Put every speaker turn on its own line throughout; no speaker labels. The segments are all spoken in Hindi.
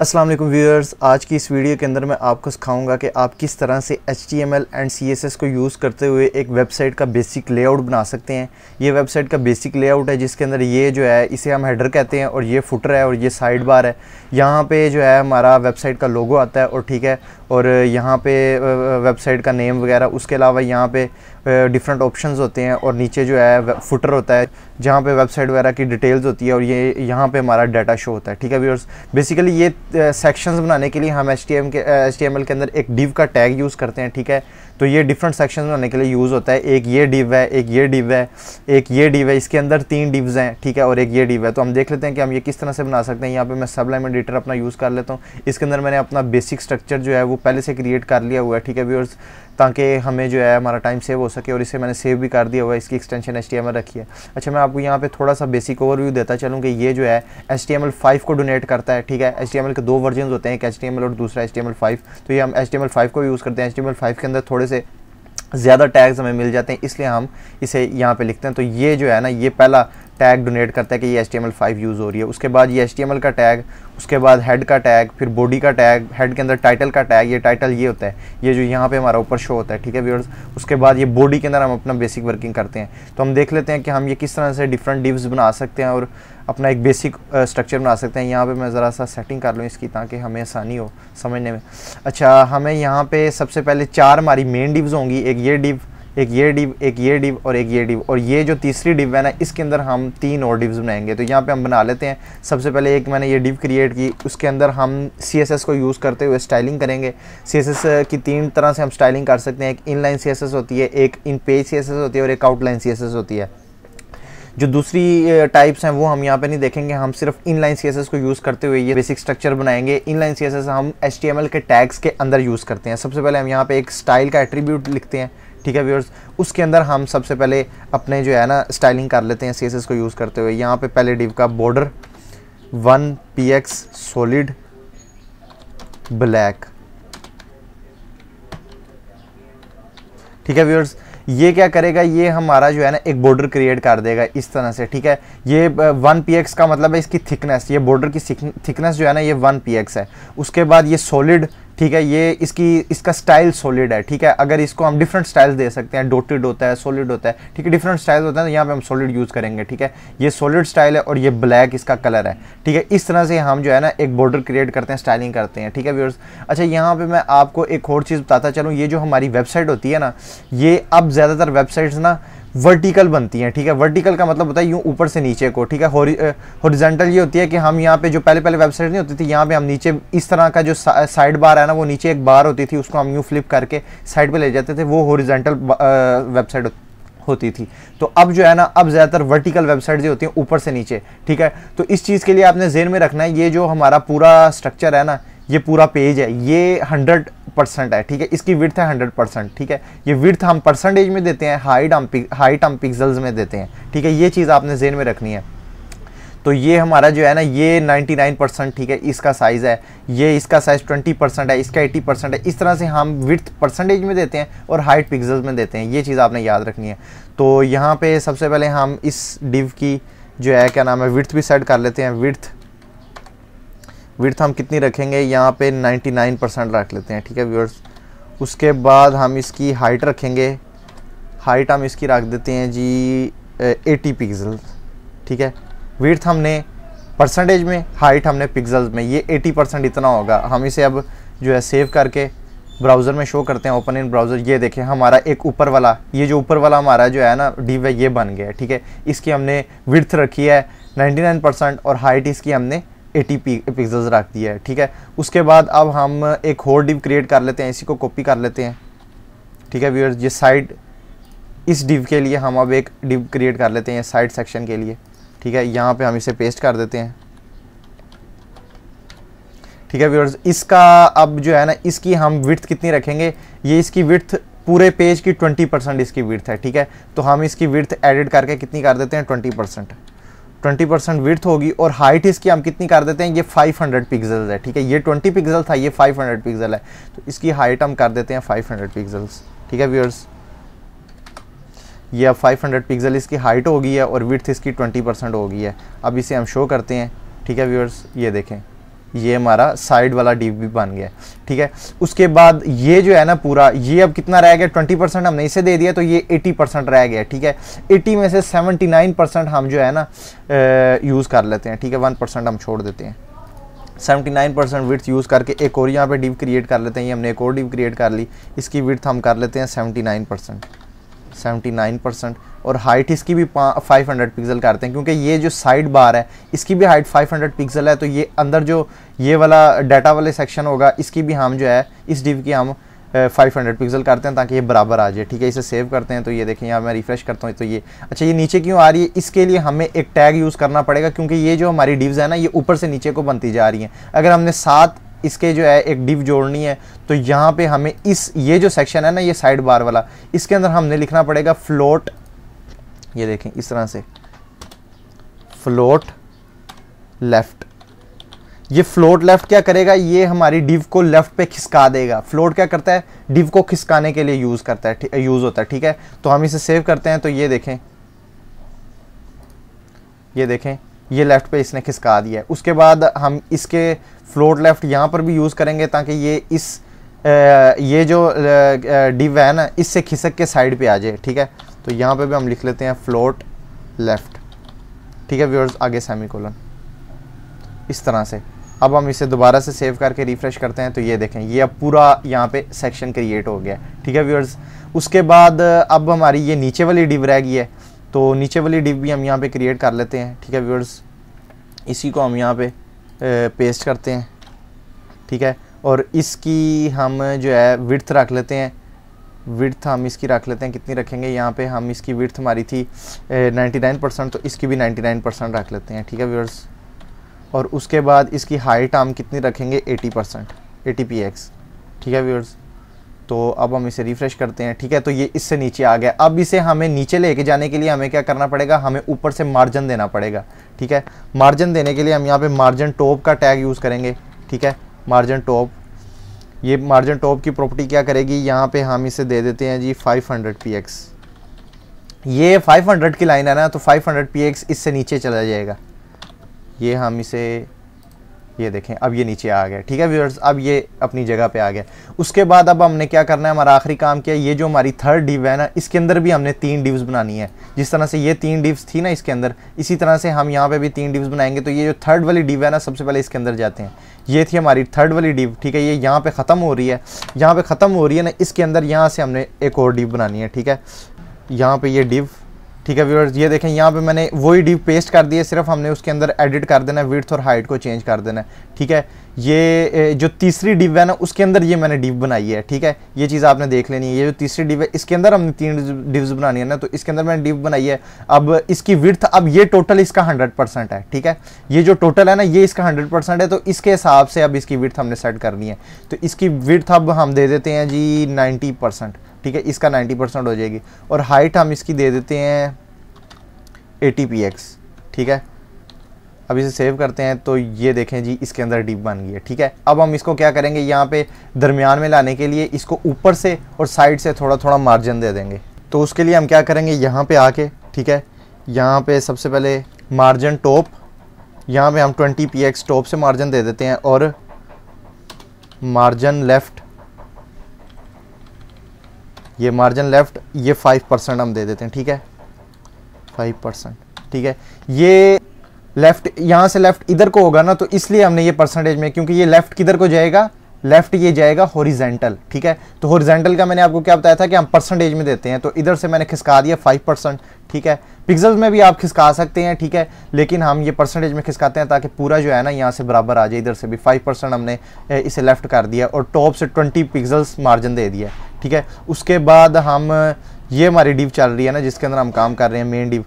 असलम व्यूअर्स आज की इस वीडियो के अंदर मैं आपको सिखाऊंगा कि आप किस तरह से H T M L and C S S को यूज़ करते हुए एक वेबसाइट का बेसिक लेआउट बना सकते हैं ये वेबसाइट का बेसिक लेआउट है जिसके अंदर ये जो है इसे हम हेडर कहते हैं और ये फुटर है और ये साइड बार है यहाँ पे जो है हमारा वेबसाइट का लोगो आता है और ठीक है और यहाँ पे वेबसाइट का नेम वगैरह उसके अलावा यहाँ पे डिफरेंट ऑप्शन होते हैं और नीचे जो है फुटर होता है जहाँ पे वेबसाइट वगैरह की डिटेल्स होती है और ये यहाँ पे हमारा डाटा शो होता है ठीक है व्यूअर्स बेसिकली ये सेक्शंस बनाने के लिए हम एच के एच के अंदर एक डिव का टैग यूज़ करते हैं ठीक है तो ये डिफरेंट सेक्शन में होने के लिए यूज़ होता है एक ये डिव है एक ये डिव है एक ये डिव है इसके अंदर तीन डिव्स हैं ठीक है और एक ये डिव है तो हम देख लेते हैं कि हम ये किस तरह से बना सकते हैं यहाँ पे मैं सब एडिटर अपना यूज़ कर लेता हूँ इसके अंदर मैंने अपना बेसिक स्ट्रक्चर जो है वो पहले से क्रिएट कर लिया हुआ है ठीक है व्यूअर्स ताकि हमें जो है हमारा टाइम सेव हो सके और इसे मैंने सेव भी कर दिया हुआ है इसकी एक्सटेंशन एच टी रखी है अच्छा मैं आपको यहाँ पे थोड़ा सा बेसिक ओवरव्यू देता चलूँ कि ये जो है एच टी को डोनेट करता है ठीक है एच के दो वर्जन होते हैं एक एच और दूसरा एच टी तो ये हम एच टी को यूज़ करते हैं एच टी के अंदर थोड़े से ज़्यादा टैग्स हमें मिल जाते हैं इसलिए हम इसे यहाँ पे लिखते हैं तो ये जो है ना ये पहला टैग डोनेट करता है कि ये एच टी यूज़ हो रही है उसके बाद ये एच का टैग उसके बाद हेड का टैग फिर बॉडी का टैग हेड के अंदर टाइटल का टैग ये टाइटल ये होता है ये जो यहाँ पे हमारा ऊपर शो होता है ठीक है व्यूअर्स उसके बाद ये बॉडी के अंदर हम अपना बेसिक वर्किंग करते हैं तो हम देख लेते हैं कि हम ये किस तरह से डिफरेंट डिव्स बना सकते हैं और अपना एक बेसिक स्ट्रक्चर uh, बना सकते हैं यहाँ पे मैं ज़रा सा सेटिंग कर लूँ इसकी ताकि हमें आसानी हो समझने में अच्छा हमें यहाँ पे सबसे पहले चार हमारी मेन डिव्स होंगी एक ये डिव एक ये डिव एक ये डिव और एक ये डिव और ये जो तीसरी डिव है ना इसके अंदर हम तीन और डिव्स बनाएंगे तो यहाँ पे हम बना लेते हैं सबसे पहले एक मैंने ये डिव क्रिएट की उसके अंदर हम सी को यूज़ करते हुए स्टाइलिंग करेंगे सी uh, की तीन तरह से हम स्टाइलिंग कर सकते हैं एक इनलाइन सी होती है एक इन पेज सी होती है और एक आउटलाइन सी होती है जो दूसरी टाइप्स हैं वो हम यहाँ पे नहीं देखेंगे हम सिर्फ इन लाइन को यूज़ करते हुए ये बेसिक स्ट्रक्चर बनाएंगे इन लाइन हम एच के टैग्स के अंदर यूज़ करते हैं सबसे पहले हम यहाँ पे एक स्टाइल का एट्रीब्यूट लिखते हैं ठीक है व्यूअर्स उसके अंदर हम सबसे पहले अपने जो है ना स्टाइलिंग कर लेते हैं सी को यूज़ करते हुए यहाँ पे पहले डिव का border one P X solid black ठीक है व्यूअर्स ये क्या करेगा ये हमारा जो है ना एक बॉर्डर क्रिएट कर देगा इस तरह से ठीक है ये वन पी का मतलब है इसकी थिकनेस ये बॉर्डर की थिकनेस जो है ना ये वन पी है उसके बाद ये सॉलिड ठीक है ये इसकी इसका स्टाइल सॉलिड है ठीक है अगर इसको हम डिफरेंट स्टाइल्स दे सकते हैं डोटेड होता है सॉलिड होता है ठीक है डिफरेंट स्टाइल होता है तो यहाँ पे हम सॉलिड यूज़ करेंगे ठीक है ये सॉलिड स्टाइल है और ये ब्लैक इसका कलर है ठीक है इस तरह से हम जो है ना एक बॉर्डर क्रिएट करते हैं स्टाइलिंग करते हैं ठीक है व्यवर्स अच्छा यहाँ पर मैं आपको एक और चीज़ बताता चलूँ ये जो हमारी वेबसाइट होती है ना ये अब ज़्यादातर वेबसाइट्स ना वर्टिकल बनती हैं ठीक है वर्टिकल का मतलब होता है यूँ ऊपर से नीचे को ठीक है हॉरिजेंटल ये होती है कि हम यहाँ पे जो पहले पहले वेबसाइट नहीं होती थी यहाँ पे हम नीचे इस तरह का जो साइड बार है ना वो नीचे एक बार होती थी उसको हम यूँ फ्लिप करके साइड पे ले जाते थे वो हॉरिजेंटल वेबसाइट होती होती थी तो अब जो है ना अब ज़्यादातर वर्टिकल वेबसाइट जो होती हैं ऊपर से नीचे ठीक है तो इस चीज़ के लिए आपने जेन में रखना है ये जो हमारा पूरा स्ट्रक्चर है ना ये पूरा पेज है ये हंड्रेड परसेंट है ठीक है इसकी विर्थ है हंड्रेड परसेंट ठीक है ये विर्थ हम परसेंटेज में देते हैं हाइट हम हाइट हम पिक्जल्स में देते हैं ठीक है ये चीज़ आपने जेन में रखनी है तो ये हमारा जो है ना ये 99 परसेंट ठीक है इसका साइज़ है ये इसका साइज़ 20 परसेंट है इसका 80 परसेंट है इस तरह से हम विथ परसेंटेज में देते हैं और हाइट पिक्जल्स में देते हैं ये चीज़ आपने याद रखनी है तो यहाँ पे सबसे पहले हम इस डिव की जो है क्या नाम है विथ भी सेट कर लेते हैं विथ विर्थ हम कितनी रखेंगे यहाँ पे 99 परसेंट रख लेते हैं ठीक है व्यूअर्स उसके बाद हम इसकी हाइट रखेंगे हाइट हम इसकी रख देते हैं जी 80 पिक्सल ठीक है विर्थ हमने परसेंटेज में हाइट हमने पिक्सल्स में ये 80 परसेंट इतना होगा हम इसे अब जो है सेव करके ब्राउज़र में शो करते हैं ओपन इन ब्राउज़र ये देखें हमारा एक ऊपर वाला ये जो ऊपर वाला हमारा जो है ना डिव है ये बन गया ठीक है इसकी हमने विर्थ रखी है 99 परसेंट और हाइट इसकी हमने एटी पिक्सल्स रख दिया है ठीक है उसके बाद अब हम एक होर डिव क्रिएट कर लेते हैं इसी को कॉपी कर लेते हैं ठीक है व्यूअर्स ये साइड इस डिव के लिए हम अब एक डिव क्रिएट कर लेते हैं साइड सेक्शन के लिए ठीक है यहाँ पे हम इसे पेस्ट कर देते हैं ठीक है व्यूअर्स इसका अब जो है ना इसकी हम विर्थ कितनी रखेंगे ये इसकी विर्थ पूरे पेज की ट्वेंटी परसेंट इसकी विर्थ है ठीक है तो हम इसकी विर्थ एडिट करके कितनी कर देते हैं ट्वेंटी परसेंट 20 परसेंट विर्थ होगी और हाइट इसकी हम कितनी कर देते हैं ये 500 पिक्सल्स है ठीक है ये 20 पिक्जल था ये 500 पिक्सल है तो इसकी हाइट हम कर देते हैं 500 पिक्सल्स ठीक है व्यूअर्स ये अब 500 पिक्सल इसकी हाइट होगी है और विर्थ इसकी 20 परसेंट होगी है अब इसे हम शो करते हैं ठीक है व्यूअर्स ये देखें ये हमारा साइड वाला डीप भी बन गया ठीक है उसके बाद ये जो है ना पूरा ये अब कितना रह गया ट्वेंटी परसेंट हमने इसे दे दिया तो ये एटी परसेंट रह गया ठीक है एटी में से सेवेंटी नाइन परसेंट हम जो है ना यूज़ कर लेते हैं ठीक है वन परसेंट हम छोड़ देते हैं seventy nine percent width use करके एक और यहाँ पे डीप क्रिएट कर लेते हैं ये हमने एक और डीप क्रिएट कर ली इसकी विथ हम कर लेते हैं सेवेंटी नाइन परसेंट 79 परसेंट और हाइट इसकी भी 500 पिक्सल करते हैं क्योंकि ये जो साइड बार है इसकी भी हाइट 500 पिक्सल है तो ये अंदर जो ये वाला डाटा वाले सेक्शन होगा इसकी भी हम जो है इस डिव की हम 500 पिक्सल करते हैं ताकि ये बराबर आ जाए ठीक है इसे सेव करते हैं तो ये देखें यहाँ मैं रिफ़्रेश करता हूँ तो ये अच्छा ये नीचे क्यों आ रही है इसके लिए हमें एक टैग यूज़ करना पड़ेगा क्योंकि ये जो हमारी डिव्स है ना ये ऊपर से नीचे को बनती जा रही हैं अगर हमने सात इसके जो है एक डिव जोड़नी है तो यहाँ पे हमें इस ये जो सेक्शन है ना ये साइड बार वाला इसके अंदर हमने लिखना पड़ेगा फ्लोट ये देखें इस तरह से फ्लोट लेफ्ट ये फ्लोट लेफ्ट क्या करेगा ये हमारी डिव को लेफ्ट पे खिसका देगा फ्लोट क्या करता है डिव को खिसकाने के लिए यूज़ करता है यूज़ होता है ठीक है तो हम इसे सेव करते हैं तो ये देखें ये देखें ये लेफ़्ट पे इसने खिसका दिया है उसके बाद हम इसके फ्लोट लेफ़्ट यहाँ पर भी यूज़ करेंगे ताकि ये इस आ, ये जो डिव है ना इससे खिसक के साइड पे आ जाए ठीक है तो यहाँ पे भी हम लिख लेते हैं फ्लोट लेफ़्ट ठीक है व्यूअर्स आगे सेमी कोलन इस तरह से अब हम इसे दोबारा से सेव करके रिफ़्रेश करते हैं तो ये देखें ये अब पूरा यहाँ पे सेक्शन क्रिएट हो गया ठीक है व्यूअर्स उसके बाद अब हमारी ये नीचे वाली डिव रह गई है तो नीचे वाली डिप भी हम यहाँ पे क्रिएट कर लेते हैं ठीक है व्यूअर्स इसी को हम यहाँ पे पेस्ट करते हैं ठीक है और इसकी हम जो है विर्थ रख लेते हैं विर्थ हम इसकी रख लेते हैं कितनी रखेंगे यहाँ पे हम इसकी विर्थ हमारी थी नाइन्टी नाइन परसेंट तो इसकी भी नाइन्टी नाइन परसेंट रख लेते हैं ठीक है व्यूअर्स और उसके बाद इसकी हाइट हम कितनी रखेंगे eighty percent eighty P X ठीक है व्यूअर्स तो अब हम इसे रिफ़्रेश करते हैं ठीक है तो ये इससे नीचे आ गया अब इसे हमें नीचे लेके जाने के लिए हमें क्या करना पड़ेगा हमें ऊपर से मार्जिन देना पड़ेगा ठीक है मार्जिन देने के लिए हम यहाँ पे मार्जिन टॉप का टैग यूज़ करेंगे ठीक है मार्जिन टॉप ये मार्जिन टॉप की प्रॉपर्टी क्या करेगी यहाँ पे हम इसे दे देते हैं जी फाइव हंड्रेड ये हंड्रेड की लाइन है ना तो फाइव हंड्रेड इससे नीचे चला जाएगा ये हम इसे ये देखें अब ये नीचे आ गया ठीक है व्यूअर्स अब ये अपनी जगह पे आ गया उसके बाद अब हमने क्या करना है हमारा आखिरी काम किया ये जो हमारी थर्ड डिव है ना इसके अंदर भी हमने तीन डिव्स बनानी है जिस तरह से ये तीन डिव्स थी ना इसके अंदर इसी तरह से हम यहाँ पे भी तीन डिव्स बनाएंगे तो ये जो थर्ड वाली डिव है ना सबसे पहले इसके अंदर जाते हैं ये थी हमारी थर्ड वाली डिव ठीक है ये यहाँ पर ख़त्म हो रही है यहाँ पर ख़त्म हो रही है ना इसके अंदर यहाँ से हमने एक और डिव बनानी है ठीक है यहाँ पर ये डिव ठीक है व्यूअर्स ये देखें यहाँ पे मैंने वही डीप पेस्ट कर दी है सिर्फ हमने उसके अंदर एडिट कर देना है विथ और हाइट को चेंज कर देना है ठीक है ये जो तीसरी डिब है ना उसके अंदर ये मैंने डिब बनाई है ठीक है ये चीज़ आपने देख लेनी है ये जो तीसरी डिब है इसके अंदर हमने तीन डिब्स बनानी है ना तो इसके अंदर मैंने डिब बनाई है अब इसकी विर्थ अब ये टोटल इसका हंड्रेड परसेंट है ठीक है ये जो टोटल है ना ये इसका हंड्रेड परसेंट है तो इसके हिसाब से अब इसकी विर्थ हमने सेट करनी है तो इसकी विर्थ अब हम दे देते हैं जी नाइन्टी परसेंट ठीक है इसका नाइन्टी परसेंट हो जाएगी और हाइट हम इसकी दे देते हैं एटी पी एक्स ठीक है अब इसे सेव करते हैं तो ये देखें जी इसके अंदर डिप बन गई है ठीक है अब हम इसको क्या करेंगे यहाँ पे दरमियान में लाने के लिए इसको ऊपर से और साइड से थोड़ा थोड़ा मार्जिन दे देंगे तो उसके लिए हम क्या करेंगे यहाँ पे आके ठीक है यहाँ पे सबसे पहले मार्जिन टॉप यहाँ पे हम 20 पी एक्स टॉप से मार्जिन दे देते हैं और मार्जिन लेफ़्ट ये मार्जिन लेफ़्ट ये 5 परसेंट हम दे देते हैं ठीक है 5 परसेंट ठीक है ये लेफ्ट यहाँ से लेफ्ट इधर को होगा ना तो इसलिए हमने ये परसेंटेज में क्योंकि ये लेफ्ट किधर को जाएगा लेफ्ट ये जाएगा हॉरिजेंटल ठीक है तो हॉरिजेंटल का मैंने आपको क्या बताया था कि हम परसेंटेज में देते हैं तो इधर से मैंने खिसका दिया फाइव परसेंट ठीक है पिक्सल में भी आप खिसका सकते हैं ठीक है लेकिन हम ये परसेंटेज में खिसकाते हैं ताकि पूरा जो है ना यहाँ से बराबर आ जाए इधर से भी फाइव परसेंट हमने इसे लेफ्ट कर दिया और टॉप से ट्वेंटी पिक्सल्स मार्जिन दे दिया ठीक है उसके बाद हम ये हमारी डिव चल रही है ना जिसके अंदर हम काम कर रहे हैं मेन डिव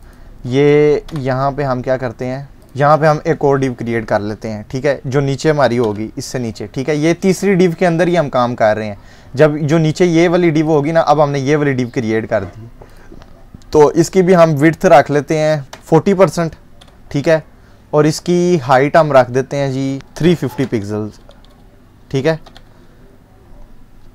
ये यहाँ पर हम क्या करते हैं यहाँ पे हम एक और डिव क्रिएट कर लेते हैं ठीक है जो नीचे हमारी होगी इससे नीचे ठीक है ये तीसरी डिव के अंदर ही हम काम कर रहे हैं जब जो नीचे ये वाली डिव होगी ना अब हमने ये वाली डिव क्रिएट कर दी तो इसकी भी हम विथ रख लेते हैं फोर्टी परसेंट ठीक है और इसकी हाइट हम रख देते हैं जी थ्री फिफ्टी पिक्सल्स ठीक है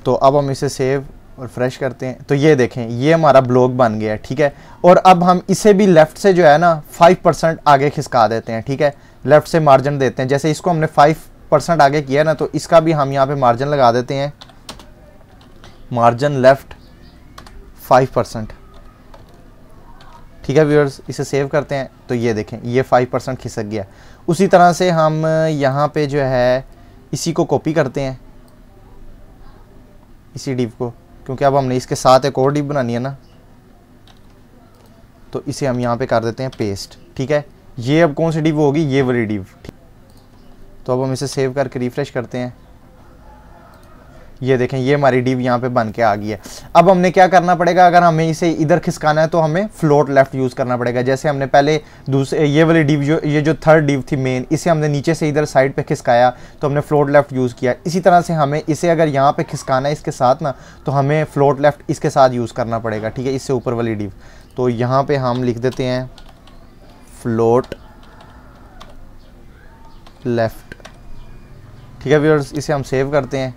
तो अब हम इसे सेव और फ्रेश करते हैं तो ये देखें ये हमारा ब्लॉक बन गया है ठीक है और अब हम इसे भी लेफ़्ट से जो है ना फाइव परसेंट आगे खिसका देते हैं ठीक है लेफ़्ट से मार्जिन देते हैं जैसे इसको हमने फाइव परसेंट आगे किया ना तो इसका भी हम यहाँ पे मार्जिन लगा देते हैं मार्जिन लेफ़्ट फाइव परसेंट ठीक है व्यूअर्स इसे सेव करते हैं तो ये देखें ये फाइव परसेंट खिसक गया उसी तरह से हम यहाँ पे जो है इसी को कॉपी करते हैं इसी डिव को क्योंकि अब हमने इसके साथ एक और डिप बनानी है ना तो इसे हम यहाँ पे कर देते हैं पेस्ट ठीक है ये अब कौन सी डिप होगी ये वाली डिप तो अब हम इसे सेव करके रिफ्रेश करते हैं ये देखें ये हमारी डीव यहाँ पे बन के आ गई है अब हमने क्या करना पड़ेगा अगर हमें इसे इधर खिसकाना है तो हमें फ्लोट लेफ्ट यूज़ करना पड़ेगा जैसे हमने पहले दूसरे ये वाली डीव जो ये जो थर्ड डीव थी मेन इसे हमने नीचे से इधर साइड पे खिसकाया तो हमने फ्लोट लेफ्ट यूज़ किया इसी तरह से हमें इसे अगर यहाँ पर खिसकाना है इसके साथ ना तो हमें फ्लोट लेफ्ट इसके साथ यूज़ करना पड़ेगा ठीक है इससे ऊपर वाली डीव तो यहाँ पर हम लिख देते हैं फ्लोट लेफ्ट ठीक है व्यूअर्स इसे हम सेव करते हैं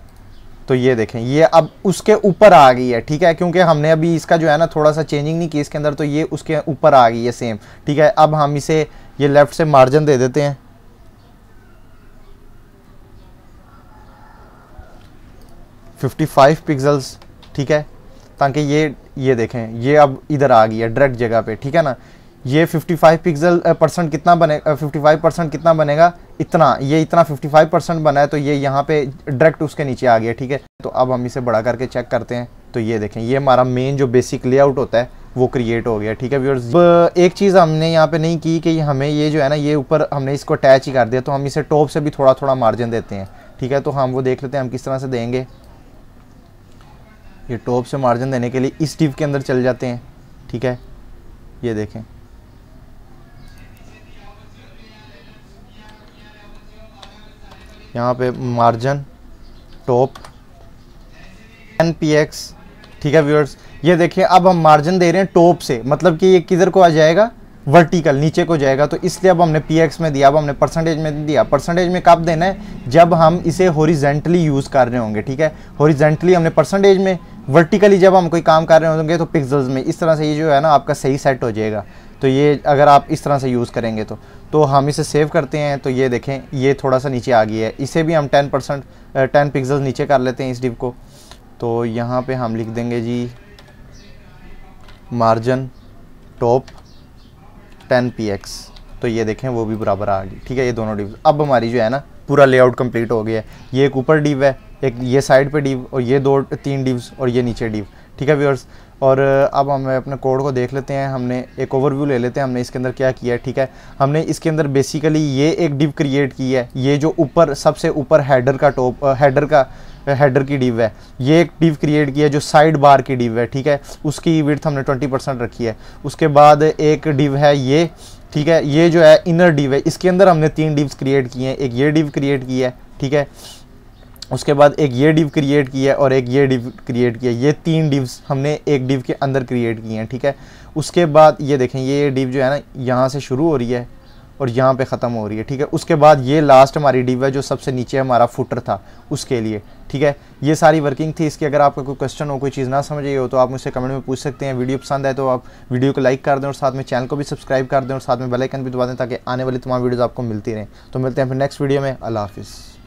तो ये देखें ये अब उसके ऊपर आ गई है ठीक है क्योंकि हमने अभी इसका जो है ना थोड़ा सा चेंजिंग नहीं की इसके अंदर तो ये उसके ऊपर आ गई है सेम ठीक है अब हम इसे ये लेफ़्ट से मार्जिन दे देते हैं फिफ्टी फाइव पिक्सल्स ठीक है ताकि ये ये देखें ये अब इधर आ गई है डायरेक्ट जगह पे ठीक है ना ये 55 पिक्सल परसेंट कितना बनेगा 55 परसेंट कितना बनेगा इतना ये इतना 55 परसेंट बना है तो ये यहाँ पे डायरेक्ट उसके नीचे आ गया ठीक है तो अब हम इसे बड़ा करके चेक करते हैं तो ये देखें ये हमारा मेन जो बेसिक लेआउट होता है वो क्रिएट हो गया ठीक है व्यूअर्स एक चीज़ हमने यहाँ पे नहीं की कि हमें ये जो है ना ये ऊपर हमने इसको अटैच ही कर दिया तो हम इसे टॉप से भी थोड़ा थोड़ा मार्जिन देते हैं ठीक है तो हम वो देख लेते हैं हम किस तरह से देंगे ये टॉप से मार्जिन देने के लिए इस टिप के अंदर चल जाते हैं ठीक है ये देखें यहाँ पे margin top N P X ठीक है व्यूअर्स ये देखिए अब हम मार्जिन दे रहे हैं टॉप से मतलब कि ये किधर को आ जाएगा वर्टिकल नीचे को जाएगा तो इसलिए अब हमने पी एक्स में दिया अब हमने परसेंटेज में दिया परसेंटेज में कब देना है जब हम इसे होरिजेंटली यूज़ कर रहे होंगे ठीक है होरिजेंटली हमने परसेंटेज में वर्टिकली जब हम कोई काम कर रहे होंगे तो पिक्सल्स में इस तरह से ये जो है ना आपका सही सेट हो जाएगा तो ये अगर आप इस तरह से यूज़ करेंगे तो तो हम इसे सेव करते हैं तो ये देखें ये थोड़ा सा नीचे आ गई है इसे भी हम टेन परसेंट टेन पिक्सल नीचे कर लेते हैं इस डिप को तो यहाँ पे हम लिख देंगे जी margin top ten P X तो ये देखें वो भी बराबर आ गई ठीक है ये दोनों डिप अब हमारी जो है ना पूरा लेआउट कम्प्लीट हो गया है ये एक ऊपर डिप है एक ये साइड पर डिप और ये दो तीन डिप्स और ये नीचे डिव ठीक है व्यूअर्स और अब हम अपने कोड को देख लेते हैं हमने एक ओवरव्यू ले लेते हैं हमने इसके अंदर क्या किया है ठीक है हमने इसके अंदर बेसिकली ये एक डिव क्रिएट की है ये जो ऊपर सबसे ऊपर हैडर का टॉप हैडर का हेडर की डिव है ये एक डिव क्रिएट की है जो साइड बार की डिव है ठीक है उसकी विर्थ हमने 20 परसेंट रखी है उसके बाद एक डिव है ये ठीक है ये जो है इनर डिव है इसके अंदर हमने तीन डिव्स क्रिएट किए हैं एक ये डिव क्रिएट की है ठीक है उसके बाद एक ये डिव क्रिएट की है और एक ये डिव क्रिएट किया ये तीन डिव्स हमने एक डिव के अंदर क्रिएट किए हैं ठीक है उसके बाद ये देखें ये डिव जो है ना यहाँ से शुरू हो रही है और यहाँ पे ख़त्म हो रही है ठीक है उसके बाद ये लास्ट हमारी डिव है जो सबसे नीचे हमारा फुटर था उसके लिए ठीक है ये सारी वर्किंग थी इसकी अगर आपका कोई क्वेश्चन हो कोई चीज़ ना समझ हो तो आप मुझसे कमेंट में पूछ सकते हैं वीडियो पसंद है तो आप वीडियो को लाइक कर दें और साथ में चैनल को भी सब्सक्राइब कर दें और साथ में बेलाइकन भी दबा दें ताकि आने वाली तमाम वीडियोज़ आपको मिलती रहें तो मिलते हैं फिर नेक्स्ट वीडियो में अल्लाह हाफिज़